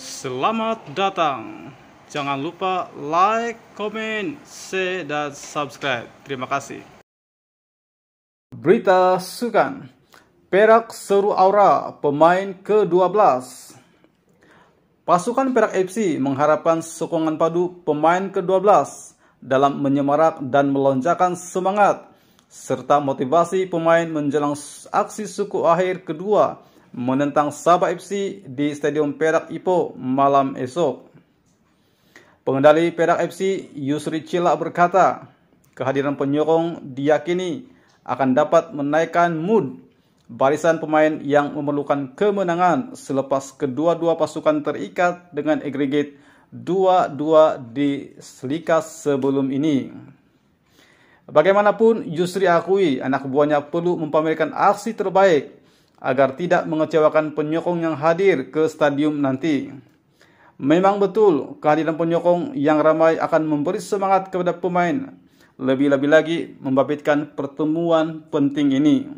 Selamat datang. Jangan lupa like, comment, share, dan subscribe. Terima kasih. Berita Sukan Perak seru aura pemain ke-12 Pasukan Perak FC mengharapkan sokongan padu pemain ke-12 dalam menyemarak dan melonjakan semangat serta motivasi pemain menjelang aksi suku akhir kedua menentang Sabah FC di Stadium Perak Ipoh malam esok. Pengendali Perak FC Yusri Cila berkata, kehadiran penyokong diyakini akan dapat menaikkan mood barisan pemain yang memerlukan kemenangan selepas kedua-dua pasukan terikat dengan agregat 2-2 di Selika sebelum ini. Bagaimanapun, Yusri akui anak buahnya perlu mempamerkan aksi terbaik agar tidak mengecewakan penyokong yang hadir ke stadium nanti. Memang betul, kehadiran penyokong yang ramai akan memberi semangat kepada pemain, lebih-lebih lagi membabitkan pertemuan penting ini.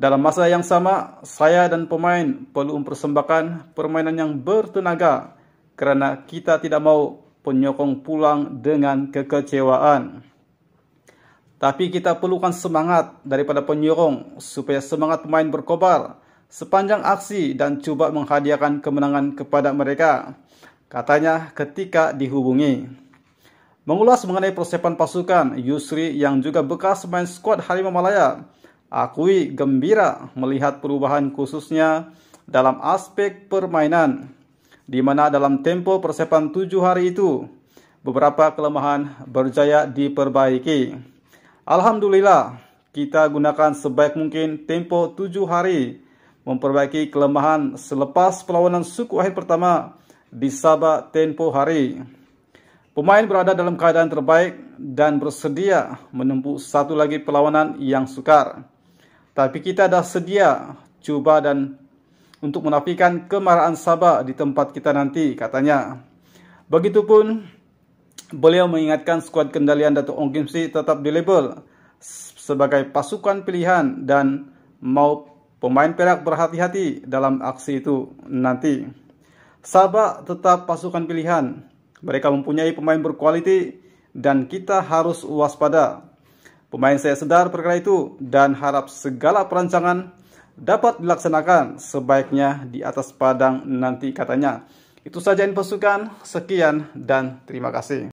Dalam masa yang sama, saya dan pemain perlu mempersembahkan permainan yang bertenaga kerana kita tidak mau penyokong pulang dengan kekecewaan. Tapi kita perlukan semangat daripada penyorong supaya semangat pemain berkobar sepanjang aksi dan cuba menghadiahkan kemenangan kepada mereka. Katanya ketika dihubungi. Mengulas mengenai persiapan pasukan, Yusri yang juga bekas main skuad Harimau Malaya, akui gembira melihat perubahan khususnya dalam aspek permainan. Di mana dalam tempo persiapan tujuh hari itu, beberapa kelemahan berjaya diperbaiki. Alhamdulillah, kita gunakan sebaik mungkin tempo 7 hari memperbaiki kelemahan selepas perlawanan suku akhir pertama di Sabah tempo hari. Pemain berada dalam keadaan terbaik dan bersedia menempuh satu lagi perlawanan yang sukar. Tapi kita dah sedia cuba dan untuk menafikan kemarahan Sabah di tempat kita nanti katanya. Begitupun beliau mengingatkan skuad kendalian Datuk Ong Kim Si tetap di label sebagai pasukan pilihan dan mau pemain Perak berhati-hati dalam aksi itu nanti. Sabah tetap pasukan pilihan. Mereka mempunyai pemain berkualiti dan kita harus waspada. Pemain saya sedar perkara itu dan harap segala perancangan dapat dilaksanakan sebaiknya di atas padang nanti katanya. Itu saja info pasukan. sekian dan terima kasih.